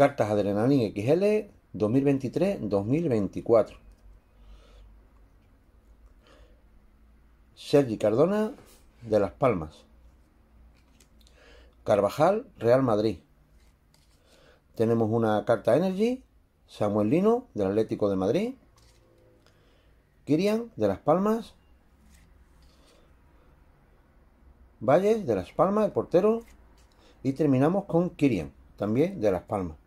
Cartas Adrenalin XL 2023-2024. Sergi Cardona de Las Palmas. Carvajal, Real Madrid. Tenemos una carta Energy, Samuel Lino del Atlético de Madrid. Kirian de Las Palmas. Valles de Las Palmas, el portero. Y terminamos con Kirian, también de Las Palmas.